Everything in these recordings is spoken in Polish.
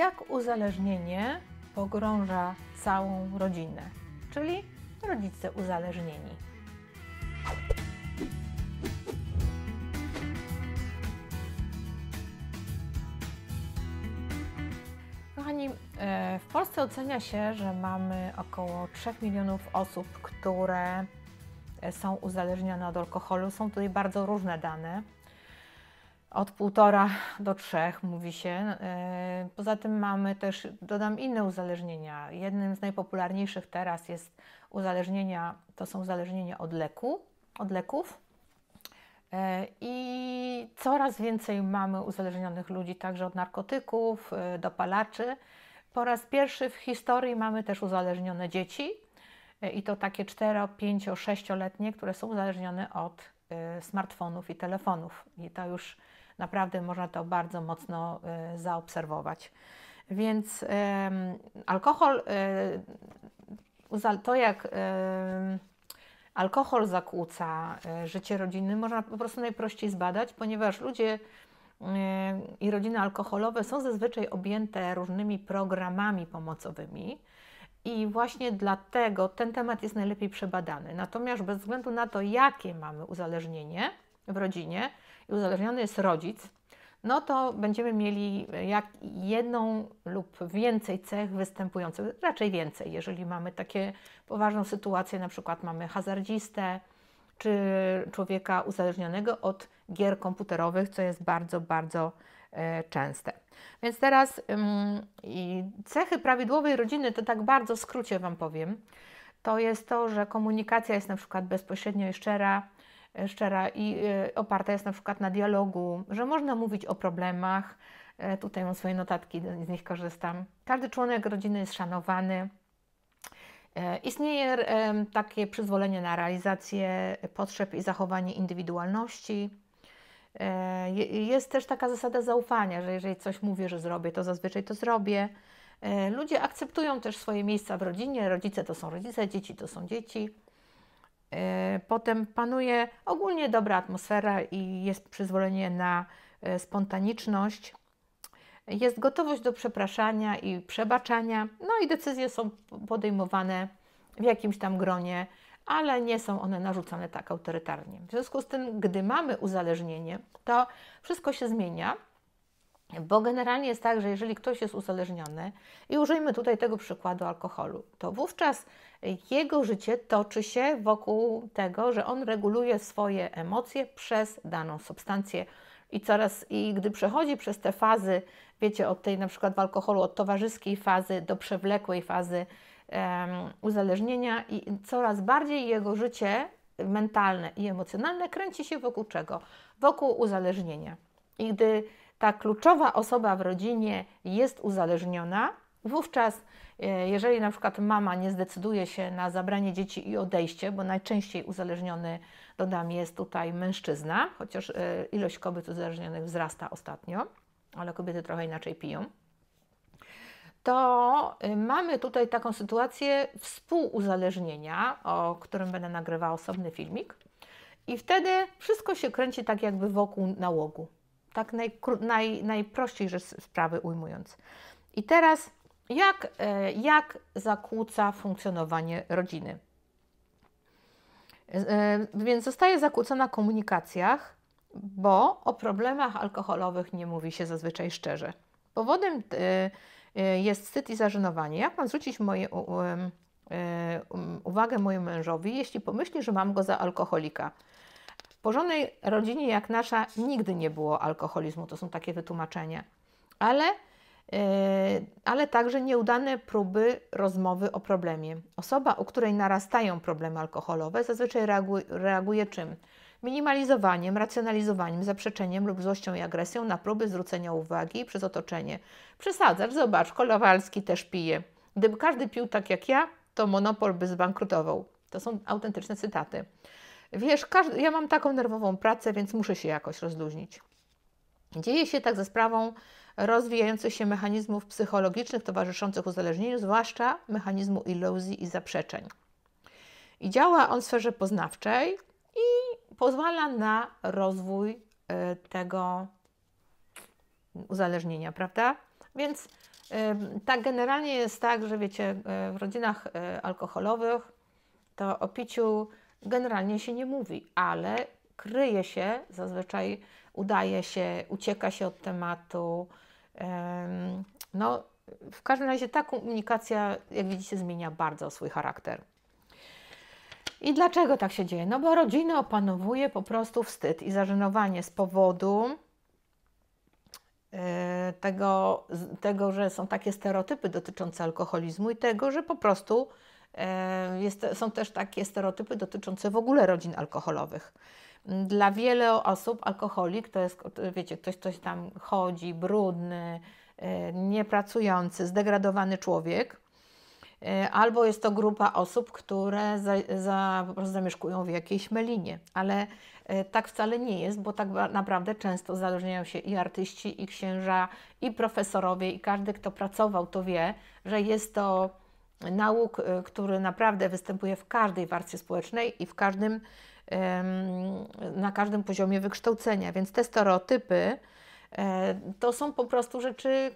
jak uzależnienie pogrąża całą rodzinę, czyli rodzice uzależnieni. Kochani, e, w Polsce ocenia się, że mamy około 3 milionów osób, które są uzależnione od alkoholu. Są tutaj bardzo różne dane od półtora do trzech, mówi się. E, poza tym mamy też, dodam inne uzależnienia. Jednym z najpopularniejszych teraz jest uzależnienia, to są uzależnienia od leku, od leków. E, I coraz więcej mamy uzależnionych ludzi także od narkotyków, e, dopalaczy. Po raz pierwszy w historii mamy też uzależnione dzieci i to takie 4, 5, 6-letnie, które są uzależnione od smartfonów i telefonów. I to już Naprawdę można to bardzo mocno y, zaobserwować. Więc alkohol, y, to jak alkohol zakłóca y, życie rodziny, można po prostu najprościej zbadać, ponieważ ludzie i rodziny alkoholowe są zazwyczaj objęte różnymi programami pomocowymi. I właśnie dlatego ten temat jest najlepiej przebadany. Natomiast bez względu na to, jakie mamy uzależnienie w rodzinie, i uzależniony jest rodzic, no to będziemy mieli e, jak jedną lub więcej cech występujących, raczej więcej, jeżeli mamy takie poważną sytuację, na przykład mamy hazardzistę czy człowieka uzależnionego od gier komputerowych, co jest bardzo, bardzo e, częste. Więc teraz cechy prawidłowej rodziny to tak bardzo w skrócie Wam powiem. To jest to, że komunikacja jest na przykład bezpośrednio i szczera, E, szczera i e, oparta jest na przykład na dialogu, że można mówić o problemach. E, tutaj mam swoje notatki, z nich korzystam. Każdy członek rodziny jest szanowany. Istnieje takie przyzwolenie na realizację potrzeb i zachowanie indywidualności. Jest też taka zasada zaufania, że jeżeli coś mówię, że zrobię, to zazwyczaj to zrobię. Ludzie akceptują też swoje miejsca w rodzinie. Rodzice to są rodzice, dzieci to są dzieci. E, potem panuje ogólnie dobra atmosfera i jest przyzwolenie na e, spontaniczność. Jest gotowość do przepraszania i przebaczania, no i decyzje są podejmowane w jakimś tam gronie, ale nie są one narzucane tak autorytarnie. W związku z tym, gdy mamy uzależnienie, to wszystko się zmienia bo generalnie jest tak, że jeżeli ktoś jest uzależniony, i użyjmy tutaj tego przykładu alkoholu, to wówczas jego życie toczy się wokół tego, że on reguluje swoje emocje przez daną substancję. I coraz, i gdy przechodzi przez te fazy, wiecie, od tej na przykład w alkoholu, od towarzyskiej fazy do przewlekłej fazy um, uzależnienia, i coraz bardziej jego życie mentalne i emocjonalne kręci się wokół czego? Wokół uzależnienia. I gdy ta kluczowa osoba w rodzinie jest uzależniona, wówczas e, jeżeli na przykład mama nie zdecyduje się na zabranie dzieci i odejście, bo najczęściej uzależniony, dodam, jest tutaj mężczyzna, chociaż e, ilość kobiet uzależnionych wzrasta ostatnio, ale kobiety trochę inaczej piją, to e, mamy tutaj taką sytuację współuzależnienia, o którym będę nagrywała osobny filmik. I wtedy wszystko się kręci tak jakby wokół nałogu. Tak naj, najprościej rzecz sprawy ujmując. I teraz, jak, e, jak zakłóca funkcjonowanie rodziny? E, e, więc zostaje zakłócona komunikacjach, bo o problemach alkoholowych nie mówi się zazwyczaj szczerze. Powodem jest wstyd i zażenowanie. Jak mam zwrócić moje, um, uwagę mojemu mężowi, jeśli pomyśli, że mam go za alkoholika? porządnej rodzinie jak nasza nigdy nie było alkoholizmu, to są takie wytłumaczenia, ale, yy, ale także nieudane próby rozmowy o problemie. Osoba, u której narastają problemy alkoholowe, zazwyczaj reaguje, reaguje czym? Minimalizowaniem, racjonalizowaniem, zaprzeczeniem lub złością i agresją na próby zwrócenia uwagi przez otoczenie. Przesadzasz, zobacz, Kolowalski też pije. Gdyby każdy pił tak jak ja, to monopol by zbankrutował. To są autentyczne cytaty. Wiesz, każdy, ja mam taką nerwową pracę, więc muszę się jakoś rozluźnić. Dzieje się tak ze sprawą rozwijających się mechanizmów psychologicznych towarzyszących uzależnieniu, zwłaszcza mechanizmu iluzji i zaprzeczeń. I działa on w sferze poznawczej i pozwala na rozwój e, tego uzależnienia, prawda? Więc tak generalnie jest tak, że wiecie, e, w rodzinach e, alkoholowych to o piciu generalnie się nie mówi, ale kryje się, zazwyczaj udaje się, ucieka się od tematu. No, w każdym razie ta komunikacja, jak widzicie, zmienia bardzo swój charakter. I dlaczego tak się dzieje? No bo rodzina opanowuje po prostu wstyd i zażenowanie z powodu e, tego, tego, że są takie stereotypy dotyczące alkoholizmu i tego, że po prostu E, jest, są też takie stereotypy dotyczące w ogóle rodzin alkoholowych. Dla wielu osób alkoholik to jest, wiecie, ktoś, ktoś tam chodzi, brudny, e, niepracujący, zdegradowany człowiek. E, albo jest to grupa osób, które za, za, po prostu zamieszkują w jakiejś melinie, ale tak wcale nie jest, bo tak naprawdę często zależniają się i artyści, i księża, i profesorowie, i każdy, kto pracował, to wie, że jest to nauk, y, który naprawdę występuje w każdej warstwie społecznej i w każdym, na każdym poziomie wykształcenia. Więc te stereotypy e, to są po prostu rzeczy y,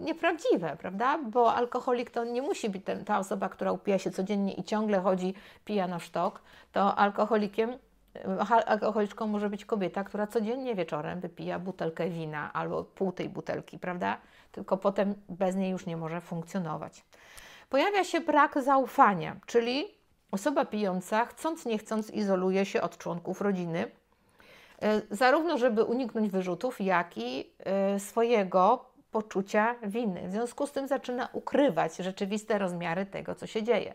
nieprawdziwe, prawda? Bo alkoholik to nie musi być ta osoba, która upija się codziennie i ciągle chodzi pija na sztok, to alkoholikiem alkoholiczką może być kobieta, która codziennie wieczorem wypija butelkę wina albo pół tej butelki, prawda? Tylko potem bez niej już nie może funkcjonować. Pojawia się brak zaufania, czyli osoba pijąca, chcąc nie chcąc, izoluje się od członków rodziny, e, zarówno żeby uniknąć wyrzutów, jak i e, swojego poczucia winy. W związku z tym zaczyna ukrywać rzeczywiste rozmiary tego, co się dzieje.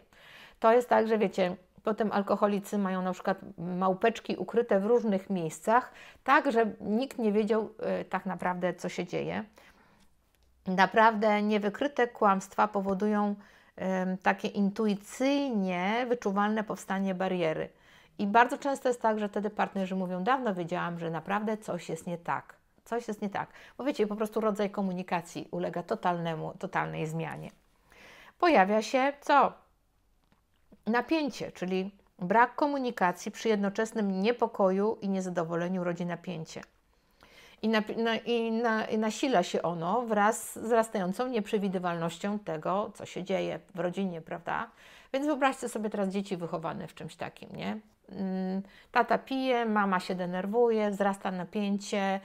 To jest tak, że wiecie, Potem alkoholicy mają na przykład małpeczki ukryte w różnych miejscach, tak, że nikt nie wiedział e, tak naprawdę, co się dzieje. Naprawdę niewykryte kłamstwa powodują takie intuicyjnie wyczuwalne powstanie bariery. I bardzo często jest tak, że wtedy partnerzy mówią: Dawno wiedziałam, że naprawdę coś jest nie tak. Coś jest nie tak. Bo wiecie, po prostu rodzaj komunikacji ulega totalnemu, totalnej zmianie. Pojawia się co? Napięcie, czyli brak komunikacji przy jednoczesnym niepokoju i niezadowoleniu rodzi napięcie i, na, na, no i, na, i nasila się ono wraz z wzrastającą nieprzewidywalnością tego, co się dzieje w rodzinie, prawda? Więc wyobraźcie sobie teraz dzieci wychowane w czymś takim, nie? Mm, tata pije, mama się denerwuje, wzrasta napięcie.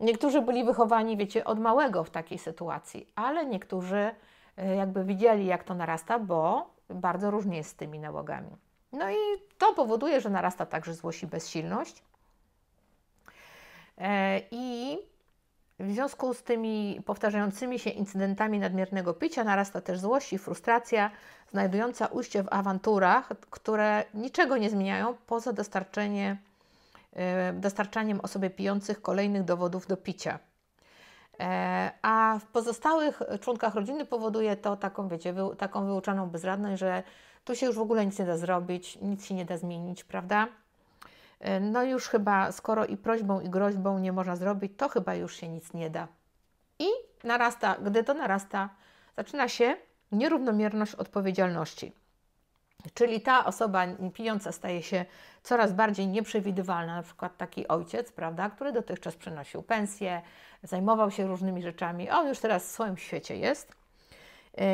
Niektórzy byli wychowani, wiecie, od małego w takiej sytuacji, ale niektórzy e, jakby widzieli, jak to narasta, bo bardzo różnie jest z tymi nałogami. No i to powoduje, że narasta także złość i bezsilność. E, I w związku z tymi powtarzającymi się incydentami nadmiernego picia narasta też złość i frustracja, znajdująca ujście w awanturach, które niczego nie zmieniają poza dostarczenie, e, dostarczaniem osobie pijących kolejnych dowodów do picia. E, a w pozostałych członkach rodziny powoduje to taką, wiecie, taką wyuczoną bezradność, że tu się już w ogóle nic nie da zrobić, nic się nie da zmienić, prawda? no już chyba, skoro i prośbą, i groźbą nie można zrobić, to chyba już się nic nie da. I narasta, gdy to narasta, zaczyna się nierównomierność odpowiedzialności. Czyli ta osoba pijąca staje się coraz bardziej nieprzewidywalna, na przykład taki ojciec, prawda, który dotychczas przynosił pensję, zajmował się różnymi rzeczami, on już teraz w swoim świecie jest.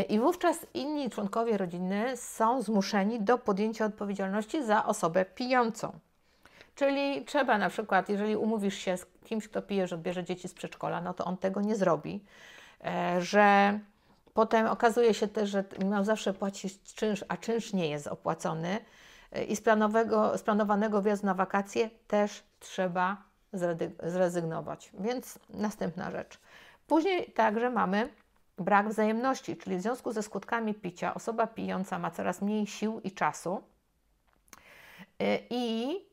I wówczas inni członkowie rodziny są zmuszeni do podjęcia odpowiedzialności za osobę pijącą. Czyli trzeba na przykład, jeżeli umówisz się z kimś, kto pije, że odbierze dzieci z przedszkola, no to on tego nie zrobi, e, że potem okazuje się też, że miał zawsze płacić czynsz, a czynsz nie jest opłacony e, i z, planowego, z planowanego wjazdu na wakacje też trzeba zrezygnować. Więc następna rzecz. Później także mamy brak wzajemności, czyli w związku ze skutkami picia osoba pijąca ma coraz mniej sił i czasu e, i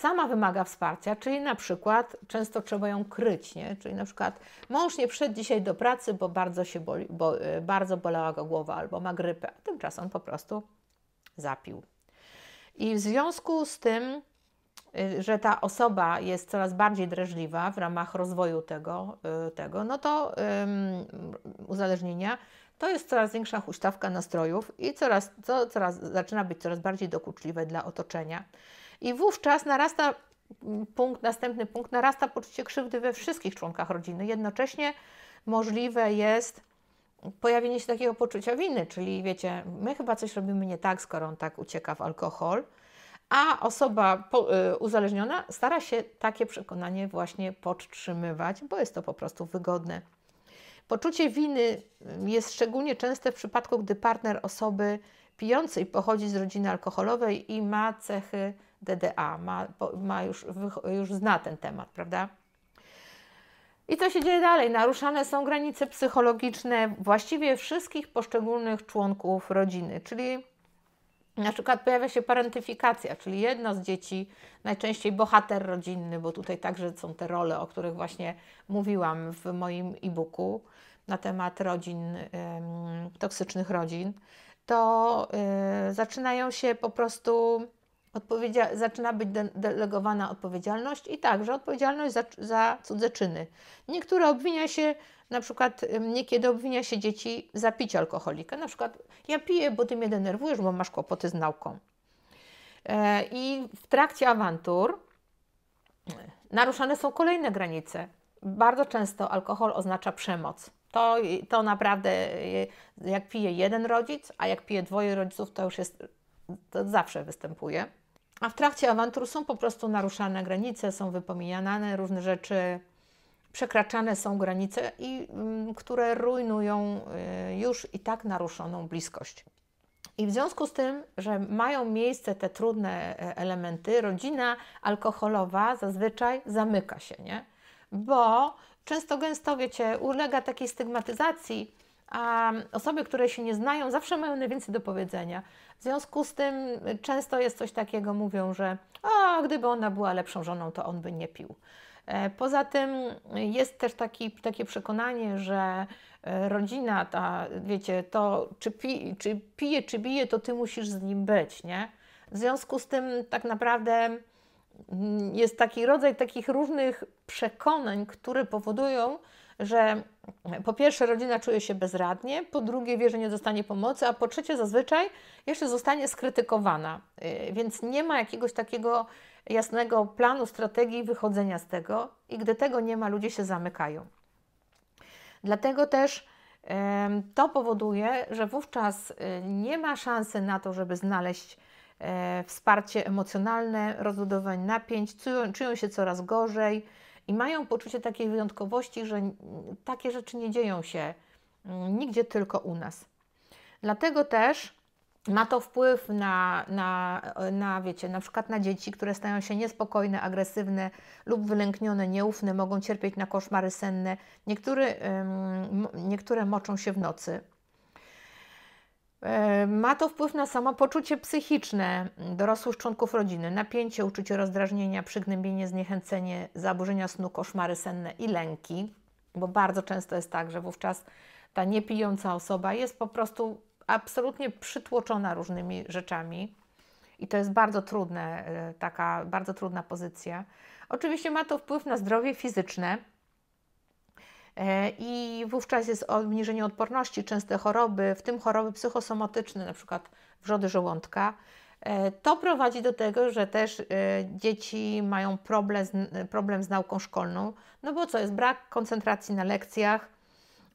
sama wymaga wsparcia, czyli na przykład często trzeba ją kryć, nie? czyli na przykład mąż nie wszedł dzisiaj do pracy, bo bardzo, się boli, bo, y, bardzo bolała go głowa albo ma grypę, a tymczasem on po prostu zapił. I w związku z tym, y, że ta osoba jest coraz bardziej drażliwa w ramach rozwoju tego, y, tego no to uzależnienia, to jest coraz większa huśtawka nastrojów i coraz, coraz, zaczyna być coraz bardziej dokuczliwe dla otoczenia. I wówczas narasta punkt, następny punkt, narasta poczucie krzywdy we wszystkich członkach rodziny. Jednocześnie możliwe jest pojawienie się takiego poczucia winy, czyli wiecie, my chyba coś robimy nie tak, skoro on tak ucieka w alkohol, a osoba y, uzależniona stara się takie przekonanie właśnie podtrzymywać, bo jest to po prostu wygodne. Poczucie winy y, jest szczególnie częste w przypadku, gdy partner osoby pijącej pochodzi z rodziny alkoholowej i ma cechy DDA, ma, ma już, już zna ten temat, prawda? I co się dzieje dalej? Naruszane są granice psychologiczne właściwie wszystkich poszczególnych członków rodziny, czyli na przykład pojawia się parentyfikacja, czyli jedno z dzieci, najczęściej bohater rodzinny, bo tutaj także są te role, o których właśnie mówiłam w moim e-booku na temat rodzin, toksycznych rodzin, to y, zaczynają się po prostu Odpowiedzia zaczyna być de delegowana odpowiedzialność i także odpowiedzialność za, za cudze czyny. Niektóre obwinia się, na przykład niekiedy obwinia się dzieci za picie alkoholika. Na przykład ja piję, bo ty mnie denerwujesz, bo masz kłopoty z nauką. E, I w trakcie awantur e, naruszane są kolejne granice. Bardzo często alkohol oznacza przemoc. To, to naprawdę, e, jak pije jeden rodzic, a jak pije dwoje rodziców, to już jest, to zawsze występuje. A w trakcie awantur są po prostu naruszane granice, są wypominane różne rzeczy, przekraczane są granice, i, mm, które rujnują y, już i tak naruszoną bliskość. I w związku z tym, że mają miejsce te trudne e, elementy, rodzina alkoholowa zazwyczaj zamyka się, nie? Bo często gęsto, wiecie, ulega takiej stygmatyzacji, a osoby, które się nie znają, zawsze mają najwięcej do powiedzenia. W związku z tym często jest coś takiego, mówią, że a gdyby ona była lepszą żoną, to on by nie pił. E, poza tym jest też taki, takie przekonanie, że e, rodzina ta, wiecie, to czy, pi, czy pije, czy bije, to ty musisz z nim być, nie? W związku z tym tak naprawdę mm, jest taki rodzaj takich różnych przekonań, które powodują, że po pierwsze rodzina czuje się bezradnie, po drugie wie, że nie dostanie pomocy, a po trzecie zazwyczaj jeszcze zostanie skrytykowana. Y, więc nie ma jakiegoś takiego jasnego planu, strategii wychodzenia z tego i gdy tego nie ma, ludzie się zamykają. Dlatego też to powoduje, że wówczas y, nie ma szansy na to, żeby znaleźć e, wsparcie emocjonalne, rozbudowanie napięć, czują, czują się coraz gorzej, i mają poczucie takiej wyjątkowości, że takie rzeczy nie dzieją się mm, nigdzie tylko u nas. Dlatego też ma to wpływ na, na, na, wiecie, na przykład na dzieci, które stają się niespokojne, agresywne lub wylęknione, nieufne, mogą cierpieć na koszmary senne. Niektóry, niektóre moczą się w nocy, E, ma to wpływ na samopoczucie psychiczne dorosłych członków rodziny, napięcie, uczucie rozdrażnienia, przygnębienie, zniechęcenie, zaburzenia snu, koszmary senne i lęki, bo bardzo często jest tak, że wówczas ta niepijąca osoba jest po prostu absolutnie przytłoczona różnymi rzeczami. I to jest bardzo trudne, e, taka bardzo trudna pozycja. Oczywiście ma to wpływ na zdrowie fizyczne, E, I wówczas jest obniżenie odporności, częste choroby, w tym choroby psychosomatyczne, na przykład wrzody żołądka. E, to prowadzi do tego, że też e, dzieci mają problem z, problem z nauką szkolną, no bo co jest brak koncentracji na lekcjach,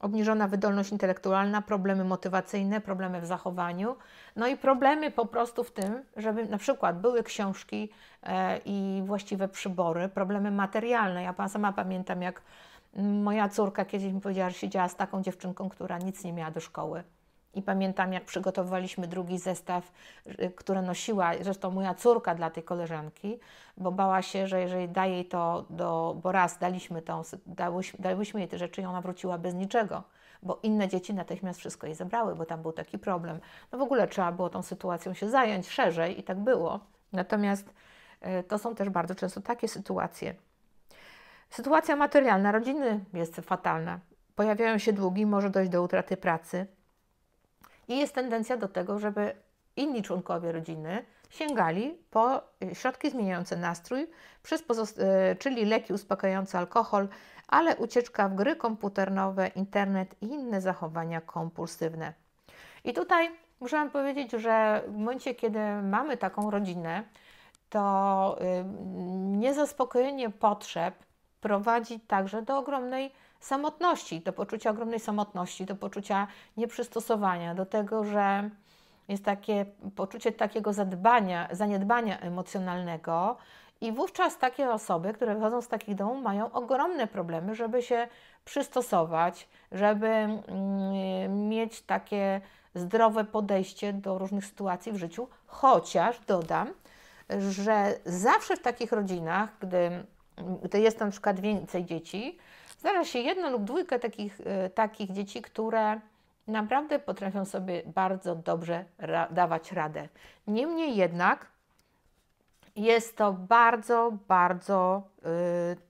obniżona wydolność intelektualna, problemy motywacyjne, problemy w zachowaniu, no i problemy po prostu w tym, żeby na przykład były książki i właściwe przybory, problemy materialne. Ja sama pamiętam, jak Moja córka kiedyś mi powiedziała, że siedziała z taką dziewczynką, która nic nie miała do szkoły. I pamiętam, jak przygotowywaliśmy drugi zestaw, y, który nosiła zresztą moja córka dla tej koleżanki, bo bała się, że jeżeli daje jej to, do, bo raz daliśmy, tą, dałyśmy, dałyśmy jej te rzeczy i ona wróciła bez niczego, bo inne dzieci natychmiast wszystko jej zabrały, bo tam był taki problem. No w ogóle trzeba było tą sytuacją się zająć szerzej i tak było. Natomiast y, to są też bardzo często takie sytuacje, Sytuacja materialna rodziny jest fatalna. Pojawiają się długi, może dojść do utraty pracy i jest tendencja do tego, żeby inni członkowie rodziny sięgali po e, środki zmieniające nastrój, e, czyli leki uspokajające alkohol, ale ucieczka w gry komputerowe, internet i inne zachowania kompulsywne. I tutaj muszę powiedzieć, że w momencie, kiedy mamy taką rodzinę, to y, niezaspokojenie potrzeb prowadzi także do ogromnej samotności, do poczucia ogromnej samotności, do poczucia nieprzystosowania, do tego, że jest takie poczucie takiego zadbania, zaniedbania emocjonalnego. I wówczas takie osoby, które wychodzą z takich domów, mają ogromne problemy, żeby się przystosować, żeby mm, mieć takie zdrowe podejście do różnych sytuacji w życiu. Chociaż dodam, że zawsze w takich rodzinach, gdy to jest na przykład więcej dzieci, zdarza się jedno lub dwójkę takich, e, takich dzieci, które naprawdę potrafią sobie bardzo dobrze ra dawać radę. Niemniej jednak jest to bardzo, bardzo e,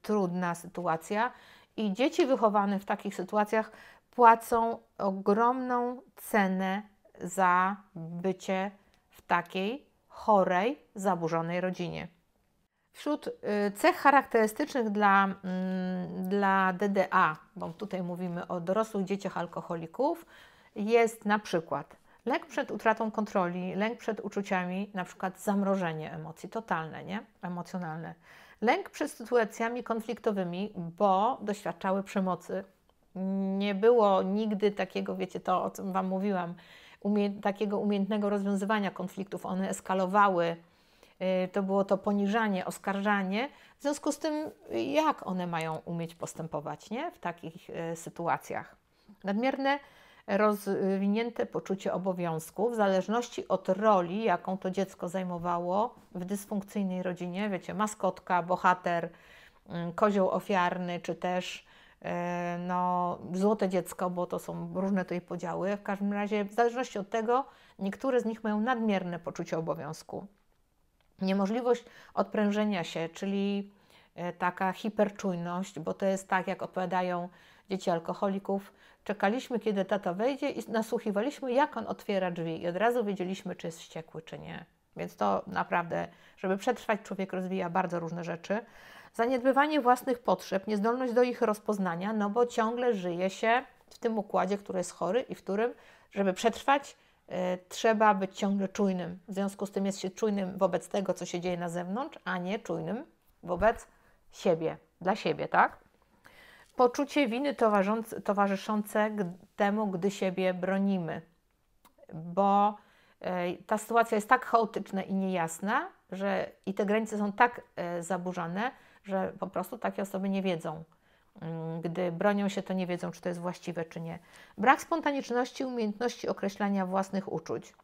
trudna sytuacja i dzieci wychowane w takich sytuacjach płacą ogromną cenę za bycie w takiej chorej, zaburzonej rodzinie. Wśród y, cech charakterystycznych dla, mm, dla DDA, bo tutaj mówimy o dorosłych dzieciach alkoholików, jest na przykład lęk przed utratą kontroli, lęk przed uczuciami, na przykład zamrożenie emocji totalne, nie? emocjonalne, lęk przed sytuacjami konfliktowymi, bo doświadczały przemocy. Nie było nigdy takiego, wiecie, to o czym Wam mówiłam, umie takiego umiejętnego rozwiązywania konfliktów. One eskalowały Y, to było to poniżanie, oskarżanie. W związku z tym, jak one mają umieć postępować nie? w takich y, sytuacjach? Nadmierne rozwinięte poczucie obowiązku w zależności od roli, jaką to dziecko zajmowało w dysfunkcyjnej rodzinie. Wiecie, maskotka, bohater, mm, kozioł ofiarny, czy też y, no, złote dziecko, bo to są różne tutaj podziały. W każdym razie, w zależności od tego, niektóre z nich mają nadmierne poczucie obowiązku. Niemożliwość odprężenia się, czyli e, taka hiperczujność, bo to jest tak, jak opowiadają dzieci alkoholików. Czekaliśmy, kiedy tata wejdzie i nasłuchiwaliśmy, jak on otwiera drzwi i od razu wiedzieliśmy, czy jest wściekły, czy nie. Więc to naprawdę, żeby przetrwać, człowiek rozwija bardzo różne rzeczy. Zaniedbywanie własnych potrzeb, niezdolność do ich rozpoznania, no bo ciągle żyje się w tym układzie, który jest chory i w którym, żeby przetrwać, E, trzeba być ciągle czujnym. W związku z tym jest się czujnym wobec tego, co się dzieje na zewnątrz, a nie czujnym wobec siebie, dla siebie, tak? Poczucie winy towarzyszące temu, gdy siebie bronimy, bo e, ta sytuacja jest tak chaotyczna i niejasna, że i te granice są tak e, zaburzane, że po prostu takie osoby nie wiedzą, Mm, gdy bronią się, to nie wiedzą, czy to jest właściwe, czy nie. Brak spontaniczności, umiejętności określania własnych uczuć,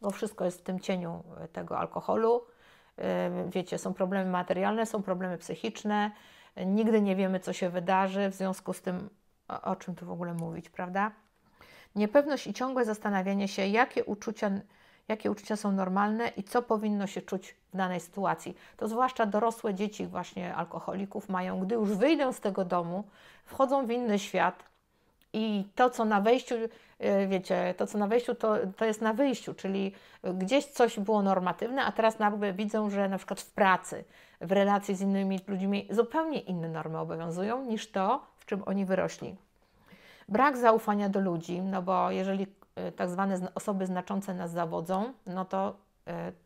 bo wszystko jest w tym cieniu e, tego alkoholu. E, wiecie, są problemy materialne, są problemy psychiczne, e, nigdy nie wiemy, co się wydarzy, w związku z tym, o, o czym tu w ogóle mówić, prawda? Niepewność i ciągłe zastanawianie się, jakie uczucia jakie uczucia są normalne i co powinno się czuć w danej sytuacji. To zwłaszcza dorosłe dzieci, właśnie alkoholików, mają, gdy już wyjdą z tego domu, wchodzą w inny świat i to, co na wejściu, e, wiecie, to, co na wejściu, to, to jest na wyjściu, czyli gdzieś coś było normatywne, a teraz nagle widzą, że na przykład w pracy, w relacji z innymi ludźmi zupełnie inne normy obowiązują niż to, w czym oni wyrośli. Brak zaufania do ludzi, no bo jeżeli Y, tak zwane osoby znaczące nas zawodzą, no to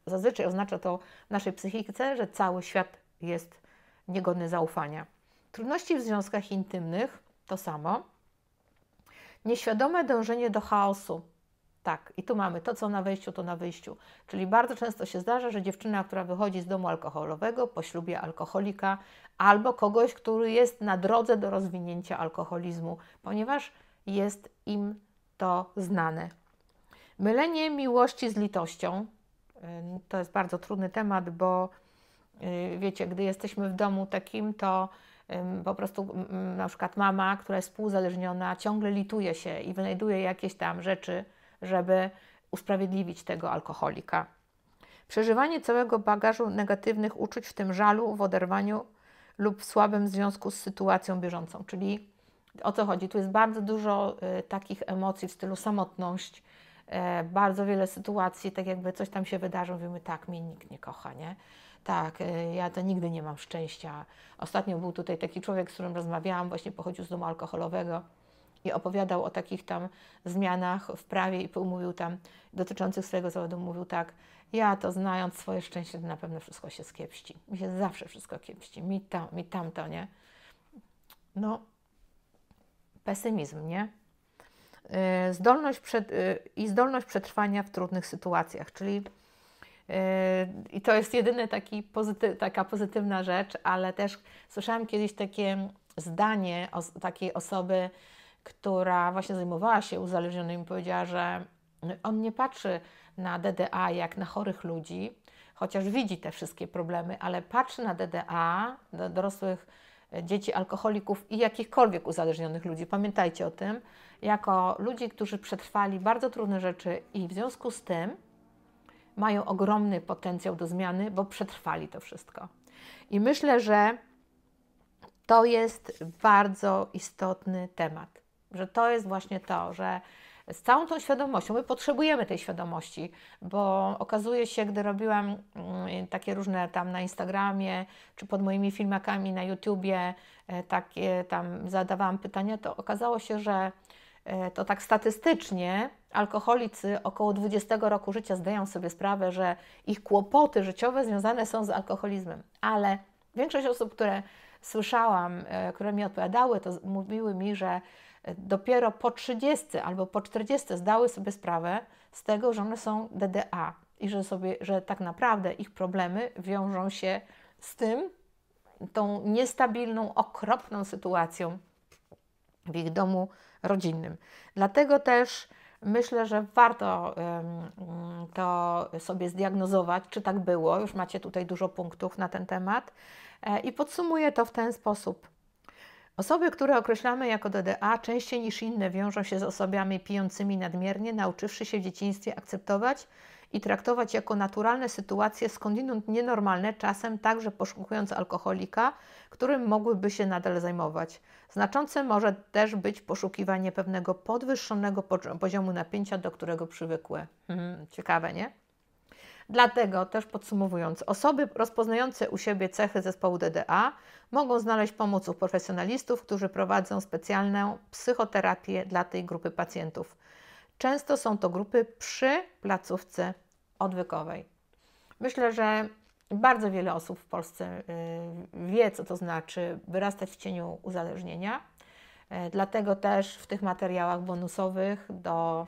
y, zazwyczaj oznacza to w naszej psychice, że cały świat jest niegodny zaufania. Trudności w związkach intymnych to samo. Nieświadome dążenie do chaosu. Tak, i tu mamy to, co na wejściu, to na wyjściu. Czyli bardzo często się zdarza, że dziewczyna, która wychodzi z domu alkoholowego, po ślubie alkoholika albo kogoś, który jest na drodze do rozwinięcia alkoholizmu, ponieważ jest im to znane. Mylenie miłości z litością y, to jest bardzo trudny temat, bo y, wiecie, gdy jesteśmy w domu takim, to po prostu na przykład mama, która jest współzależniona, ciągle lituje się i wynajduje jakieś tam rzeczy, żeby usprawiedliwić tego alkoholika. Przeżywanie całego bagażu negatywnych uczuć, w tym żalu, w oderwaniu lub w słabym związku z sytuacją bieżącą, czyli o co chodzi? Tu jest bardzo dużo y, takich emocji w stylu samotność, y, bardzo wiele sytuacji, tak jakby coś tam się wydarzyło, mówimy tak, mnie nikt nie kocha, nie? Tak, y, ja to nigdy nie mam szczęścia. Ostatnio był tutaj taki człowiek, z którym rozmawiałam, właśnie pochodził z domu alkoholowego i opowiadał o takich tam zmianach w prawie i mówił tam, dotyczących swojego zawodu, mówił tak, ja to znając swoje szczęście, to na pewno wszystko się skiepści. Mi się zawsze wszystko kiepści, mi to, mi tamto, nie? No, pesymizm, nie? Y, zdolność przed, y, I zdolność przetrwania w trudnych sytuacjach, czyli y, i to jest jedyna taki taka pozytywna rzecz, ale też słyszałam kiedyś takie zdanie o, takiej osoby, która właśnie zajmowała się uzależnionymi, powiedziała, że on nie patrzy na DDA jak na chorych ludzi, chociaż widzi te wszystkie problemy, ale patrzy na DDA, dorosłych dzieci alkoholików i jakichkolwiek uzależnionych ludzi. Pamiętajcie o tym, jako ludzi, którzy przetrwali bardzo trudne rzeczy i w związku z tym mają ogromny potencjał do zmiany, bo przetrwali to wszystko. I myślę, że to jest bardzo istotny temat, że to jest właśnie to, że z całą tą świadomością. My potrzebujemy tej świadomości, bo okazuje się, gdy robiłam mm, takie różne tam na Instagramie, czy pod moimi filmakami na YouTubie, e, takie tam zadawałam pytania, to okazało się, że e, to tak statystycznie alkoholicy około 20 roku życia zdają sobie sprawę, że ich kłopoty życiowe związane są z alkoholizmem, ale większość osób, które słyszałam, e, które mi odpowiadały, to mówiły mi, że dopiero po 30 albo po 40 zdały sobie sprawę z tego, że one są DDA i że, sobie, że tak naprawdę ich problemy wiążą się z tym, tą niestabilną, okropną sytuacją w ich domu rodzinnym. Dlatego też myślę, że warto to sobie zdiagnozować, czy tak było. Już macie tutaj dużo punktów na ten temat. E, I podsumuję to w ten sposób. Osoby, które określamy jako DDA, częściej niż inne wiążą się z osobami pijącymi nadmiernie, nauczywszy się w dzieciństwie akceptować i traktować jako naturalne sytuacje skądinąd nienormalne, czasem także poszukując alkoholika, którym mogłyby się nadal zajmować. Znaczące może też być poszukiwanie pewnego podwyższonego poziomu napięcia, do którego przywykły. Hmm, ciekawe, nie? Dlatego też podsumowując, osoby rozpoznające u siebie cechy zespołu DDA mogą znaleźć pomoc u profesjonalistów, którzy prowadzą specjalną psychoterapię dla tej grupy pacjentów. Często są to grupy przy placówce odwykowej. Myślę, że bardzo wiele osób w Polsce y, wie, co to znaczy wyrastać w cieniu uzależnienia. Y, dlatego też w tych materiałach bonusowych do,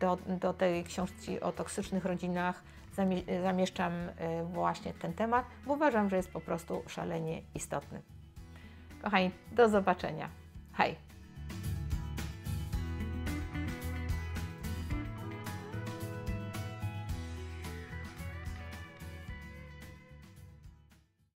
do, do tej książki o toksycznych rodzinach zamieszczam y, właśnie ten temat, bo uważam, że jest po prostu szalenie istotny. Kochani, do zobaczenia. Hej!